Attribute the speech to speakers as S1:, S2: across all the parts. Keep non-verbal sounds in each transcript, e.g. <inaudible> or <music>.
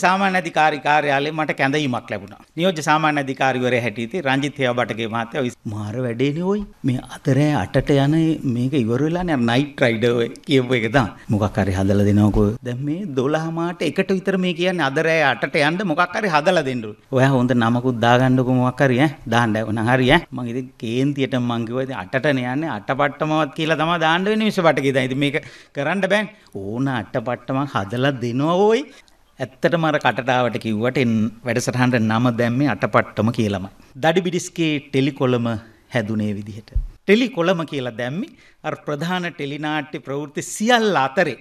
S1: සාමාන්‍ය අධිකාරී කාර්යාලයේ මට කැඳවීමක් ලැබුණා. නියෝජ්‍ය සාමාන්‍ය අධිකාරිවරයා හැටියේදී රංජිත් හේවබටගේ මහත්තයා මාර වැඩේනේ ඔයි. මේ අතරේ අටට යන මේක ඉවර වෙලානේ අර නයිට් රයිඩර් කියපු එක තමයි. මොකක් හරි හදලා දෙනවකෝ. දැන් මේ 12 මාට එකට විතර මේ කියන්නේ අතරේ අටට යන්න මොකක් හරි හදලා දෙන්න. ඔයා හොඳ නමකුත් දාගන්නකෝ මොකක් හරි ඈ. දාන්න ඕන හරි ඈ. මම ඉතින් කේන්තියට මං කිව්වා ඉතින් අටටනේ යන්නේ අටපට්ටමවත් කියලා තමයි දාන්න වෙන්නේ මිස බටගේ දැන්. ඉතින් මේක කරන්න බෑ. ඕන අටපට්ටමක් හදලා දෙනවා ඔයි. ඇත්තටම අර කටටාවට කිව්වට වැඩසටහනට නම දැම්මේ අටපට්ටම කියලාමයි. දඩිබිඩිස්ගේ ටෙලිකොළම හැදුනේ විදිහට. ටෙලිකොළම කියලා දැම්මේ අර ප්‍රධාන ටෙලිනාට්‍ය ප්‍රවෘත්ති සියල්ල අතරේ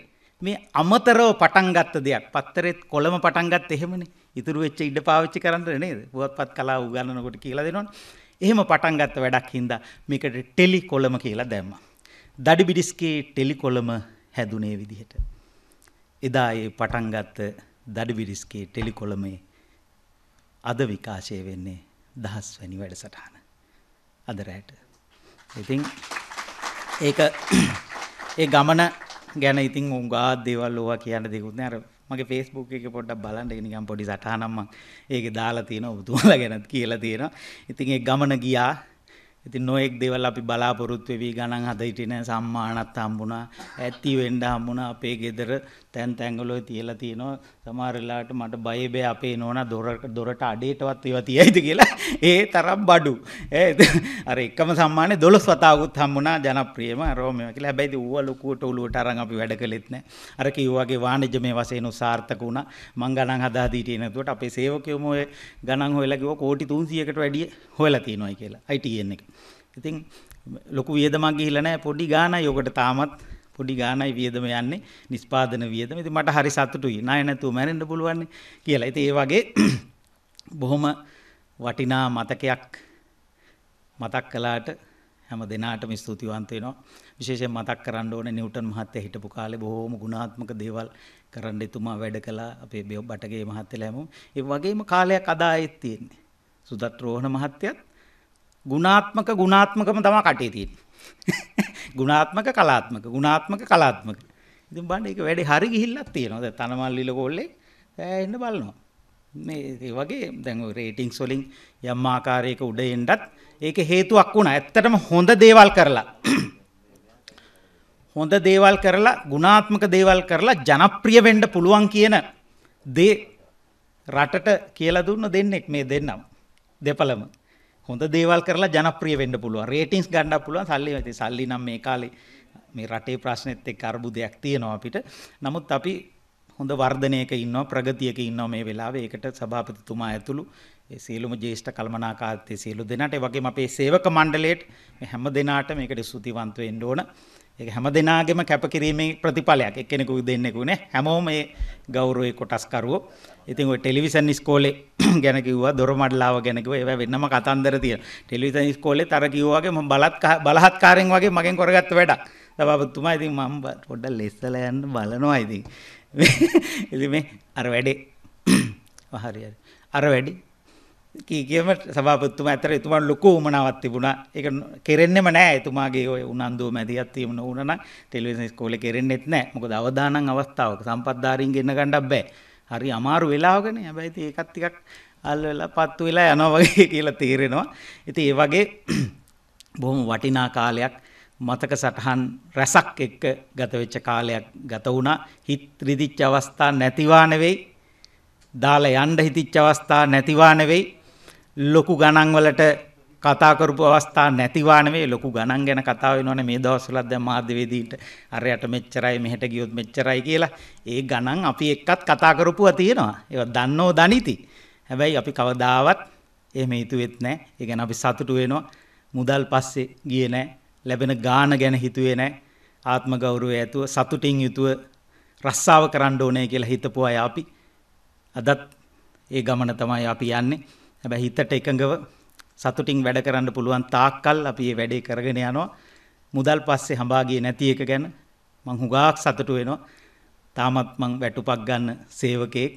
S1: මේ අමතරව පටන් ගත්ත දෙයක්. පත්තරෙත් කොළම පටන් ගත්ත එහෙමනේ. ඉතුරු වෙච්ච ඉඩ පාවිච්චි කරන්න නේද? පුවත්පත් කලාව උගන්වනකොට කියලා දෙනවනේ. එහෙම පටන් ගත්ත වැඩක් හින්දා මේකට ටෙලිකොළම කියලා දැම්මා. දඩිබිඩිස්ගේ ටෙලිකොළම හැදුනේ විදිහට. එදා ඒ පටන් ගත්ත දඩවිරිස්කේ ටෙලිකොළමේ අද විකාශය වෙන්නේ දහස් වැනි වැඩසටහන අද රැට. ඉතින් ඒක ඒ ගමන ගැන ඉතින් උගා දේවල් ඕවා කියන්න දෙකුත් නෑ අර මගේ Facebook එක පොඩ්ඩක් බලන්න ඒක නිකන් පොඩි සටහනක් මම ඒකේ දාලා තියෙනවා ඔබතුමාලා ගැනත් කියලා තියෙනවා. ඉතින් ඒ ගමන ගියා ඉතින් නොඑක් දේවල් අපි බලාපොරොත්තු වෙවි ගණන් හද හිටින සම්මානත් හම්බුණා ඇති වෙන්න හම්බුණා අපේ ගෙදර තැන් තැන්වල තියලා තිනවා සමහර වෙලාවට මට බය බය අපේ නෝනා දොරට දොරට අඩේටවත් ඒවා තියයිද කියලා ඒ තරම් බඩු අර එකම සම්මානේ 12 වතාවකුත් හම්බුණා ජනප්‍රියම රෝමේ කියලා හැබැයි ඉතින් ඌව ලොකුවට ඔලුවට අරන් අපි වැඩ කළෙත් නැහැ අර කිව්වාගේ වාණිජමය වශයෙන් උසාර්ථක වුණා මං ගණන් හදා දී හිටියේ නැතුවට අපේ සේවකයෝම ඔය ගණන් හොයලා කිව්වා කෝටි 300කට වැඩි හොයලා තියනවායි කියලා ITN එක ඉතින් ලොකු වියදමක් ගිහිල්ලා නැහැ පොඩි ගාණයි ඔකට තාමත් පොඩි ගාණයි වියදම යන්නේ නිෂ්පාදන වියදම. ඉතින් මට හරි සතුටුයි. ණය නැතුව මැරෙන්න පුළුවන් කියලා. ඉතින් ඒ වගේ <clears throat> බොහොම වටිනා මතකයක් මතක් කළාට හැම දිනාටම ස්තුතිවන්ත වෙනවා. විශේෂයෙන් මතක් කරන්න ඕනේ නිව්ටන් මහත්තයා හිටපු කාලේ බොහෝම ගුණාත්මක දේවල් කරන්න එතුමා වැඩ කළා. අපේ බටගේ මහත්තයලා හැමෝම. ඒ වගේම කාලයක් අදායෙත් තියෙන්නේ. සුදත් රෝහණ මහත්තයත් ගුණාත්මක ගුණාත්මකම තමයි කටේ තියෙන්නේ. ගුණාත්මක කලාත්මක ගුණාත්මක කලාත්මක. ඉතින් බලන්න ඒක වැඩේ හරි ගිහිල්ලක් තියෙනවා. දැන් තනමල්ලිල කොල්ලේ එන්න බලනවා. මේ ඒ වගේ දැන් ඔය රේටින්ග්ස් වලින් යම් ආකාරයක උඩ එන්නත් ඒක හේතුවක් වුණා. ඇත්තටම හොඳ දේවල් කරලා හොඳ දේවල් කරලා ගුණාත්මක දේවල් කරලා ජනප්‍රිය වෙන්න පුළුවන් කියන දේ රටට කියලා දුන්න දෙන්නෙක් මේ දෙන්නම්. දෙපළම හොඳ දේවල් කරලා ජනප්‍රිය වෙන්න පුළුවන් රේටින්ස් ගන්න පුළුවන් සල්ලි ඉතින් සල්ලි නම් මේ කාලේ මේ රටේ ප්‍රශ්නෙත් එක්ක අර්බුදයක් තියෙනවා අපිට නමුත් අපි හොඳ වර්ධනයක ඉන්නවා ප්‍රගතියක ඉන්නවා මේ වෙලාවේ ඒකට සභාපතිතුමා ඇතුළු ඒ සියලුම ජ්‍යෙෂ්ඨ කළමනාකාරී සියලු දෙනාට ඒ වගේම අපේ සේවක මණ්ඩලයට හැම දිනාට මේකට ස්තුතිවන්ත වෙන්න ඕන ඒක හැම දෙනාගේම කැපකිරීමේ ප්‍රතිඵලයක් එක්කෙනෙකු දෙන්නෙකු නේ හැමෝම මේ ගෞරවයේ කොටස්කරුවෝ ඉතින් ඔය ටෙලිවිෂන් ඉස්කෝලේ <clears throat> ගැන කිව්වා දොරමඩලාව ගැන කිව්වා ඒවා වෙනම කතන්දර තියෙන ටෙලිවිෂන් ඉස්කෝලේ තර කිව්වා වගේ මම බලත් බලහත්කාරයෙන් වගේ මගෙන් කරගත්ත වැඩක් සභාපතිතුමා ඉතින් මම පොඩ්ඩක් ලෙස්සලා යන්න බලනවා ඉතින් <laughs> ඉතින් මේ අර වැඩේ <clears throat> හරි හරි අර වැඩේ කීකියම සභාපතිතුමා අතර එතුමාට ලොකු උමනාවක් තිබුණා. ඒක කෙරෙන්නෙම නෑ එතුමාගේ ඔය උනන්දුව මැදිහත් වීම නොවුණා නම් ටෙලිවිෂන් ඉස්කෝලේ කෙරෙන්නෙත් නෑ. මොකද අවදානම් අවස්ථාවක සම්පත්දාරින්ගෙන් ඉන්න ගන්නත් බෑ. හරි අමාරු වෙලාවකනේ. හැබැයි ඉතින් ඒකත් ටිකක් අල් වෙලා පත්තු වෙලා යනවා වගේ <laughs> කියලා තේරෙනවා. ඉතින් ඒ වගේ <clears throat> බොහොම වටිනා කාලයක් මතක සටහන් රැසක් එක්ක ගත වෙච්ච කාලයක් ගත වුණා. හිත රිදිච්ච අවස්ථා නැතිවා නෙවෙයි. දාලා යන්න හිතිච්ච අවස්ථා නැතිවා නෙවෙයි. ලොකු ගණන්වලට කතා කරපු අවස්ථා නැතිවා නෙවෙයි ලොකු ගණන් ගැන කතා වෙනවනේ මේ දවස්වලත් දැන් මාධ්‍යවේදීන්ට අරයට මෙච්චරයි මෙහෙට ගියොත් මෙච්චරයි කියලා ඒ ගණන් අපි එක්කත් කතා කරපුවා තියෙනවා ඒවා දන්නෝ දනිති හැබැයි අපි කවදාවත් එහෙම හිතුවෙත් නැහැ ඒ ගැන අපි සතුටු වෙනවා මුදල් පස්සේ ගියේ නැහැ ලැබෙන ගාන ගැන හිතුවේ නැහැ ආත්ම ගෞරවය ඇතුව සතුටින් යුතුව රස්සාව කරන්න ඕනේ කියලා හිතපු අය අපි අදත් ඒ ගමන තමයි අපි යන්නේ හැබැයි හිතට එකඟව සතුටින් වැඩ කරන්න පුළුවන් තාක්කල් අපි මේ වැඩේ කරගෙන යනවා. මුදල් පස්සේ හඹා ගියේ නැති එක ගැන මං හුඟක් සතුටු වෙනවා. තාමත් මං වැටුපක් ගන්න සේවකෙක්.